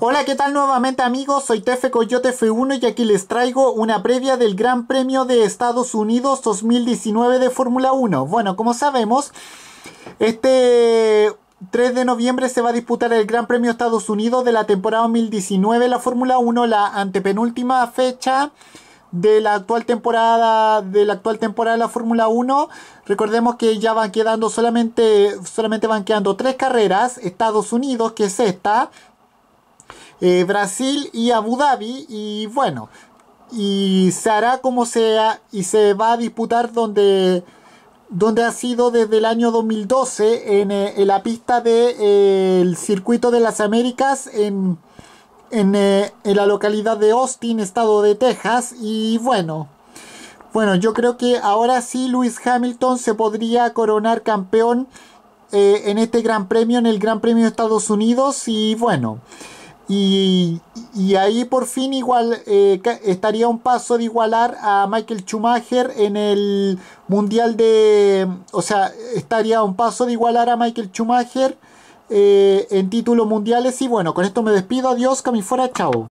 Hola, ¿qué tal nuevamente amigos? Soy Tefe Coyote F1 y aquí les traigo una previa del Gran Premio de Estados Unidos 2019 de Fórmula 1. Bueno, como sabemos, este 3 de noviembre se va a disputar el Gran Premio Estados Unidos de la temporada 2019 de la Fórmula 1, la antepenúltima fecha de la actual temporada de la actual temporada de la Fórmula 1. Recordemos que ya van quedando solamente solamente van quedando tres carreras, Estados Unidos, que es esta, eh, Brasil y Abu Dhabi. Y bueno, y se hará como sea y se va a disputar donde, donde ha sido desde el año 2012 eh, en, la pista del de, eh, El Circuito de las Américas en, en, la localidad de Austin, estado de Texas. Y bueno. Bueno, yo creo que ahora sí Lewis Hamilton se podría coronar campeón en este Gran Premio, en el Gran Premio de Estados Unidos. Y bueno, y, ahí por fin igual eh, estaría un paso de igualar a Michael Schumacher en el Mundial de... O sea, estaría un paso de igualar a Michael Schumacher eh, en títulos mundiales. Y bueno, con esto me despido. Adiós, que fuera. Chao.